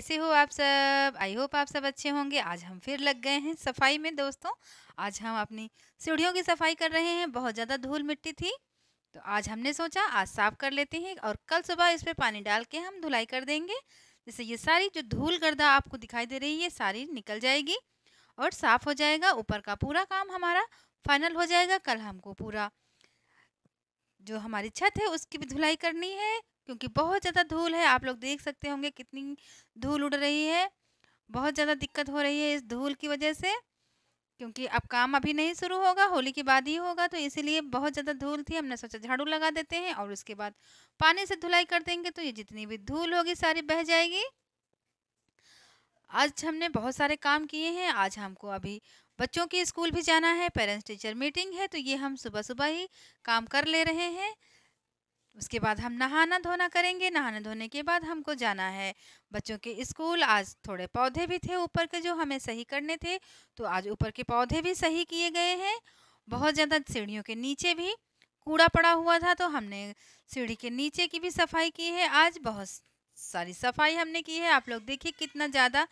कैसे हो आप सब आई होप आप सब अच्छे होंगे आज हम फिर लग गए हैं सफाई में दोस्तों आज हम अपनी सीढ़ियों की सफाई कर रहे हैं बहुत ज़्यादा धूल मिट्टी थी तो आज हमने सोचा आज साफ़ कर लेते हैं और कल सुबह इस पर पानी डाल के हम धुलाई कर देंगे जैसे ये सारी जो धूल गर्दा आपको दिखाई दे रही है सारी निकल जाएगी और साफ़ हो जाएगा ऊपर का पूरा काम हमारा फाइनल हो जाएगा कल हमको पूरा जो हमारी छत है उसकी भी धुलाई करनी है क्योंकि बहुत ज़्यादा धूल है आप लोग देख सकते होंगे कितनी धूल उड़ रही है बहुत ज़्यादा दिक्कत हो रही है इस धूल की वजह से क्योंकि अब काम अभी नहीं शुरू होगा होली के बाद ही होगा तो इसीलिए बहुत ज़्यादा धूल थी हमने सोचा झाड़ू लगा देते हैं और उसके बाद पानी से धुलाई कर देंगे तो ये जितनी भी धूल होगी सारी बह जाएगी आज हमने बहुत सारे काम किए हैं आज हमको अभी बच्चों के स्कूल भी जाना है पेरेंट्स टीचर मीटिंग है तो ये हम सुबह सुबह ही काम कर ले रहे हैं उसके बाद हम नहाना धोना करेंगे नहाना धोने के बाद हमको जाना है बच्चों के स्कूल आज थोड़े पौधे भी थे ऊपर के जो हमें सही करने थे तो आज ऊपर के पौधे भी सही किए गए हैं बहुत ज़्यादा सीढ़ियों के नीचे भी कूड़ा पड़ा हुआ था तो हमने सीढ़ी के नीचे की भी सफाई की है आज बहुत सारी सफाई हमने की है आप लोग देखिए कितना ज़्यादा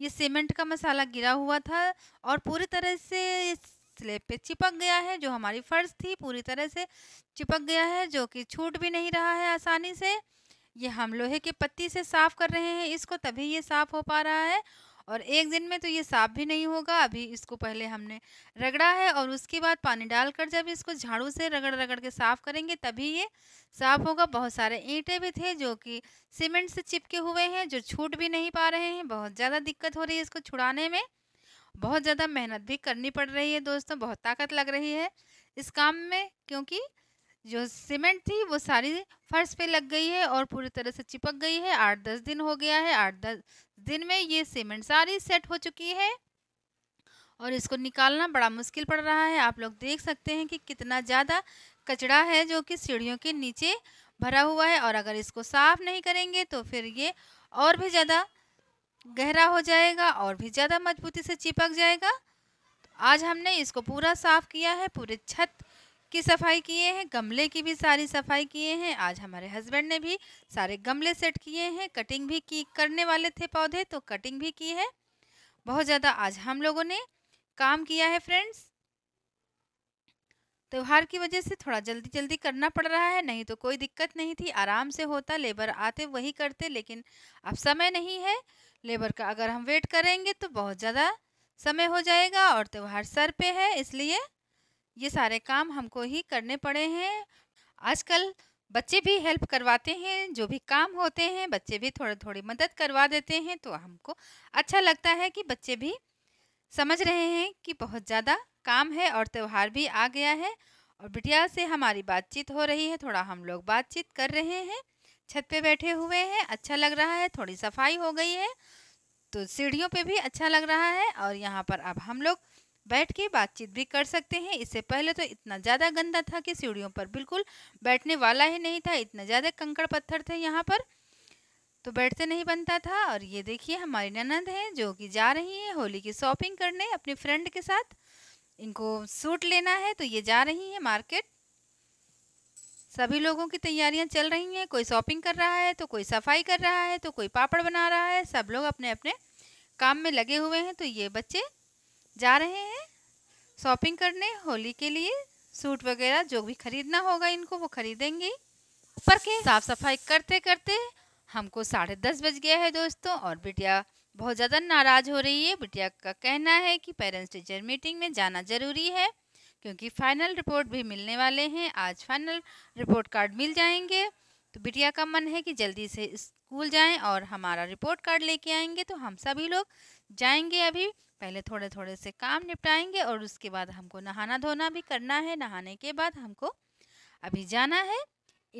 ये सीमेंट का मसाला गिरा हुआ था और पूरी तरह से स्लेब पे चिपक गया है जो हमारी फर्श थी पूरी तरह से चिपक गया है जो कि छूट भी नहीं रहा है आसानी से ये हम लोहे की पत्ती से साफ़ कर रहे हैं इसको तभी ये साफ़ हो पा रहा है और एक दिन में तो ये साफ भी नहीं होगा अभी इसको पहले हमने रगड़ा है और उसके बाद पानी डालकर जब इसको झाड़ू से रगड़ रगड़ के साफ़ करेंगे तभी ये साफ़ होगा बहुत सारे ईंटे भी थे जो कि सीमेंट से चिपके हुए हैं जो छूट भी नहीं पा रहे हैं बहुत ज़्यादा दिक्कत हो रही है इसको छुड़ाने में बहुत ज़्यादा मेहनत भी करनी पड़ रही है दोस्तों बहुत ताकत लग रही है इस काम में क्योंकि जो सीमेंट थी वो सारी फर्श पे लग गई है और पूरी तरह से चिपक गई है आठ दस दिन हो गया है आठ दस दिन में ये सीमेंट सारी सेट हो चुकी है और इसको निकालना बड़ा मुश्किल पड़ रहा है आप लोग देख सकते हैं कि कितना ज़्यादा कचड़ा है जो कि सीढ़ियों के नीचे भरा हुआ है और अगर इसको साफ़ नहीं करेंगे तो फिर ये और भी ज़्यादा गहरा हो जाएगा और भी ज़्यादा मजबूती से चिपक जाएगा तो आज हमने इसको पूरा साफ़ किया है पूरे छत की सफाई किए हैं गमले की भी सारी सफाई किए हैं आज हमारे हस्बैंड ने भी सारे गमले सेट किए हैं कटिंग भी की करने वाले थे पौधे तो कटिंग भी की है बहुत ज़्यादा आज हम लोगों ने काम किया है फ्रेंड्स त्यौहार की वजह से थोड़ा जल्दी जल्दी करना पड़ रहा है नहीं तो कोई दिक्कत नहीं थी आराम से होता लेबर आते वही करते लेकिन अब समय नहीं है लेबर का अगर हम वेट करेंगे तो बहुत ज़्यादा समय हो जाएगा और त्यौहार सर पे है इसलिए ये सारे काम हमको ही करने पड़े हैं आजकल बच्चे भी हेल्प करवाते हैं जो भी काम होते हैं बच्चे भी थोड़े थोड़ी मदद करवा देते हैं तो हमको अच्छा लगता है कि बच्चे भी समझ रहे हैं कि बहुत ज़्यादा काम है और त्यौहार भी आ गया है और बिटिया से हमारी बातचीत हो रही है थोड़ा हम लोग बातचीत कर रहे हैं छत पे बैठे हुए हैं अच्छा लग रहा है थोड़ी सफाई हो गई है तो सीढ़ियों पे भी अच्छा लग रहा है और यहाँ पर अब हम लोग बैठ के बातचीत भी कर सकते हैं इससे पहले तो इतना ज़्यादा गंदा था कि सीढ़ियों पर बिल्कुल बैठने वाला ही नहीं था इतना ज़्यादा कंकड़ पत्थर थे यहाँ पर तो बैठते नहीं बनता था और ये देखिए हमारी ननद हैं जो कि जा रही हैं होली की शॉपिंग करने अपने फ्रेंड के साथ इनको सूट लेना है तो ये जा रही हैं मार्केट सभी लोगों की तैयारियां चल रही हैं कोई शॉपिंग कर रहा है तो कोई सफाई कर रहा है तो कोई पापड़ बना रहा है सब लोग अपने अपने काम में लगे हुए हैं तो ये बच्चे जा रहे हैं शॉपिंग करने होली के लिए सूट वगैरह जो भी खरीदना होगा इनको वो खरीदेंगे ऊपर के साफ सफाई करते करते हमको साढ़े दस बज गया है दोस्तों और बिटिया बहुत ज़्यादा नाराज़ हो रही है बिटिया का कहना है कि पेरेंट्स टीचर मीटिंग में जाना ज़रूरी है क्योंकि फाइनल रिपोर्ट भी मिलने वाले हैं आज फाइनल रिपोर्ट कार्ड मिल जाएंगे तो बिटिया का मन है कि जल्दी से स्कूल जाएं और हमारा रिपोर्ट कार्ड लेके आएंगे तो हम सभी लोग जाएंगे अभी पहले थोड़े थोड़े से काम निपटाएंगे और उसके बाद हमको नहाना धोना भी करना है नहाने के बाद हमको अभी जाना है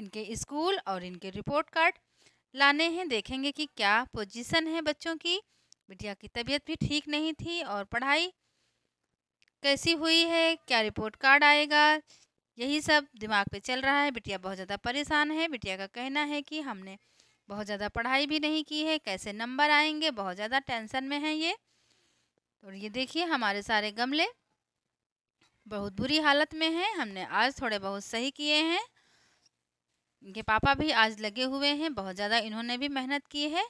इनके स्कूल और इनके रिपोर्ट कार्ड लाने हैं देखेंगे कि क्या पोजिशन है बच्चों की बिटिया की तबीयत भी ठीक नहीं थी और पढ़ाई कैसी हुई है क्या रिपोर्ट कार्ड आएगा यही सब दिमाग पे चल रहा है बिटिया बहुत ज़्यादा परेशान है बिटिया का कहना है कि हमने बहुत ज़्यादा पढ़ाई भी नहीं की है कैसे नंबर आएंगे बहुत ज़्यादा टेंशन में है ये और तो ये देखिए हमारे सारे गमले बहुत बुरी हालत में हैं हमने आज थोड़े बहुत सही किए हैं इनके पापा भी आज लगे हुए हैं बहुत ज़्यादा इन्होंने भी मेहनत की है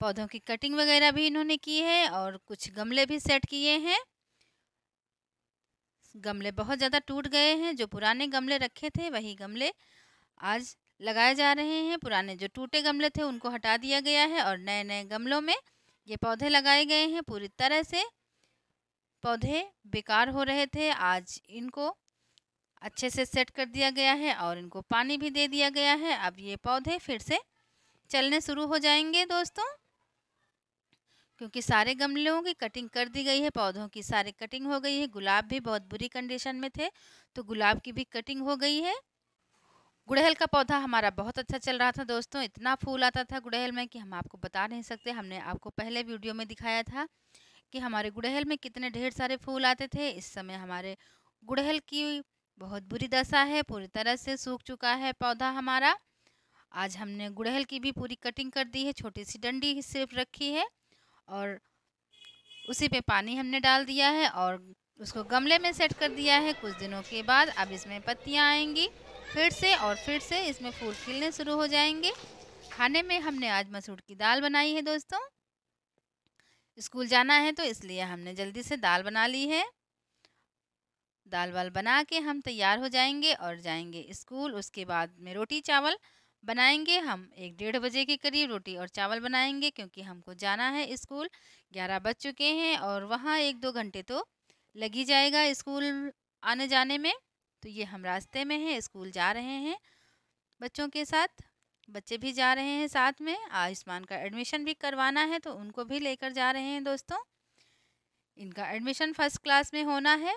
पौधों की कटिंग वगैरह भी इन्होंने की है और कुछ गमले भी सेट किए हैं गमले बहुत ज़्यादा टूट गए हैं जो पुराने गमले रखे थे वही गमले आज लगाए जा रहे हैं पुराने जो टूटे गमले थे उनको हटा दिया गया है और नए नए गमलों में ये पौधे लगाए गए हैं पूरी तरह से पौधे बेकार हो रहे थे आज इनको अच्छे से सेट कर दिया गया है और इनको पानी भी दे दिया गया है अब ये पौधे फिर से चलने शुरू हो जाएंगे दोस्तों क्योंकि सारे गमलों की कटिंग कर दी गई है पौधों की सारी कटिंग हो गई है गुलाब भी बहुत बुरी कंडीशन में थे तो गुलाब की भी कटिंग हो गई है गुड़हल का पौधा हमारा बहुत अच्छा चल रहा था दोस्तों इतना फूल आता था गुड़हल में कि हम आपको बता नहीं सकते हमने आपको पहले वीडियो में दिखाया था कि हमारे गुड़हल में कितने ढेर सारे फूल आते थे इस समय हमारे गुड़हल की बहुत बुरी दशा है पूरी तरह से सूख चुका है पौधा हमारा आज हमने गुड़हल की भी पूरी कटिंग कर दी है छोटी सी डंडी सिर्फ रखी है और उसी पे पानी हमने डाल दिया है और उसको गमले में सेट कर दिया है कुछ दिनों के बाद अब इसमें पत्तियाँ आएंगी फिर से और फिर से इसमें फूल खिलने शुरू हो जाएंगे खाने में हमने आज मसूर की दाल बनाई है दोस्तों स्कूल जाना है तो इसलिए हमने जल्दी से दाल बना ली है दाल वाल बना के हम तैयार हो जाएंगे और जाएंगे स्कूल उसके बाद में रोटी चावल बनाएंगे हम एक डेढ़ बजे के करीब रोटी और चावल बनाएंगे क्योंकि हमको जाना है स्कूल ग्यारह बज चुके हैं और वहाँ एक दो घंटे तो लग ही जाएगा स्कूल आने जाने में तो ये हम रास्ते में हैं स्कूल जा रहे हैं बच्चों के साथ बच्चे भी जा रहे हैं साथ में आयुष्मान का एडमिशन भी करवाना है तो उनको भी लेकर जा रहे हैं दोस्तों इनका एडमिशन फर्स्ट क्लास में होना है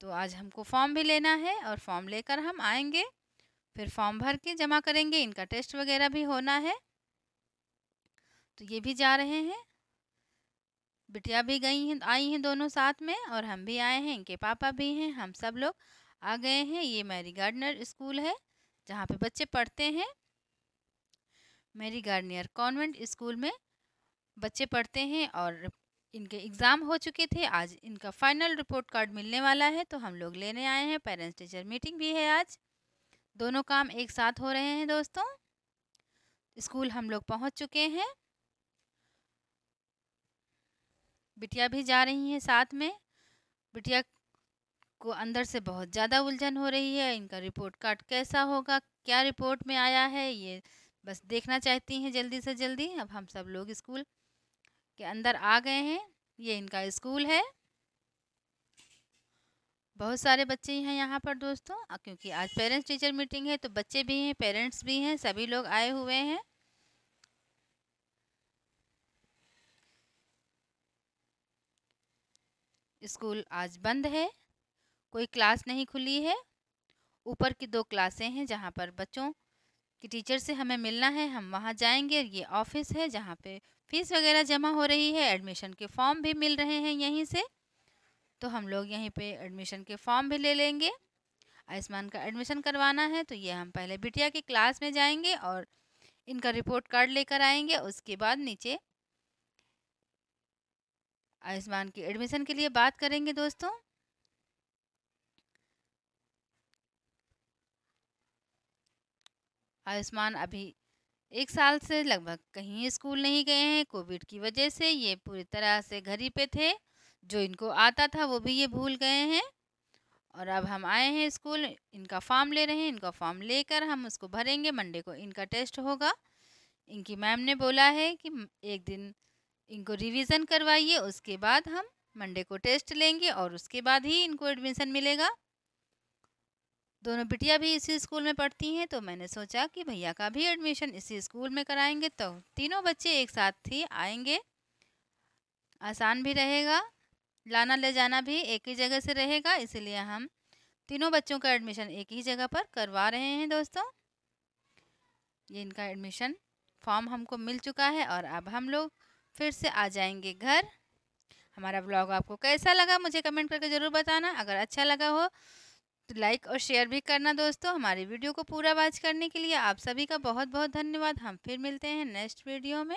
तो आज हमको फॉर्म भी लेना है और फॉर्म लेकर हम आएंगे फिर फॉर्म भर के जमा करेंगे इनका टेस्ट वगैरह भी होना है तो ये भी जा रहे हैं बिटिया भी गई हैं आई हैं दोनों साथ में और हम भी आए हैं इनके पापा भी हैं हम सब लोग आ गए हैं ये मैरी गार्डनर स्कूल है जहाँ पे बच्चे पढ़ते हैं मैरी गार्डनियर कॉन्वेंट स्कूल में बच्चे पढ़ते हैं और इनके एग्ज़ाम हो चुके थे आज इनका फाइनल रिपोर्ट कार्ड मिलने वाला है तो हम लोग लेने आए हैं पेरेंट्स टीचर मीटिंग भी है आज दोनों काम एक साथ हो रहे हैं दोस्तों स्कूल हम लोग पहुंच चुके हैं बिटिया भी जा रही है साथ में बिटिया को अंदर से बहुत ज़्यादा उलझन हो रही है इनका रिपोर्ट कार्ड कैसा होगा क्या रिपोर्ट में आया है ये बस देखना चाहती हैं जल्दी से जल्दी अब हम सब लोग स्कूल के अंदर आ गए हैं ये इनका स्कूल है बहुत सारे बच्चे हैं यहाँ पर दोस्तों क्योंकि आज पेरेंट्स टीचर मीटिंग है तो बच्चे भी हैं पेरेंट्स भी हैं सभी लोग आए हुए हैं स्कूल आज बंद है कोई क्लास नहीं खुली है ऊपर की दो क्लासें हैं जहाँ पर बच्चों की टीचर से हमें मिलना है हम वहाँ जाएंगे ये ऑफिस है जहाँ पे फीस वगैरह जमा हो रही है एडमिशन के फॉर्म भी मिल रहे हैं यहीं से तो हम लोग यहीं पे एडमिशन के फॉर्म भी ले लेंगे आयुष्मान का एडमिशन करवाना है तो ये हम पहले बिटिया की क्लास में जाएंगे और इनका रिपोर्ट कार्ड लेकर आएंगे उसके बाद नीचे आयुष्मान की एडमिशन के लिए बात करेंगे दोस्तों आयुष्मान अभी एक साल से लगभग कहीं स्कूल नहीं गए हैं कोविड की वजह से ये पूरी तरह से घर ही पे थे जो इनको आता था वो भी ये भूल गए हैं और अब हम आए हैं स्कूल इनका फॉर्म ले रहे हैं इनका फॉर्म लेकर हम उसको भरेंगे मंडे को इनका टेस्ट होगा इनकी मैम ने बोला है कि एक दिन इनको रिवीजन करवाइए उसके बाद हम मंडे को टेस्ट लेंगे और उसके बाद ही इनको एडमिशन मिलेगा दोनों बिटिया भी इसी स्कूल में पढ़ती हैं तो मैंने सोचा कि भैया का भी एडमिशन इसी स्कूल में कराएंगे तो तीनों बच्चे एक साथ ही आएंगे आसान भी रहेगा लाना ले जाना भी एक ही जगह से रहेगा इसलिए हम तीनों बच्चों का एडमिशन एक ही जगह पर करवा रहे हैं दोस्तों ये इनका एडमिशन फॉर्म हमको मिल चुका है और अब हम लोग फिर से आ जाएंगे घर हमारा ब्लॉग आपको कैसा लगा मुझे कमेंट करके ज़रूर बताना अगर अच्छा लगा हो तो लाइक और शेयर भी करना दोस्तों हमारी वीडियो को पूरा वाच करने के लिए आप सभी का बहुत बहुत धन्यवाद हम फिर मिलते हैं नेक्स्ट वीडियो में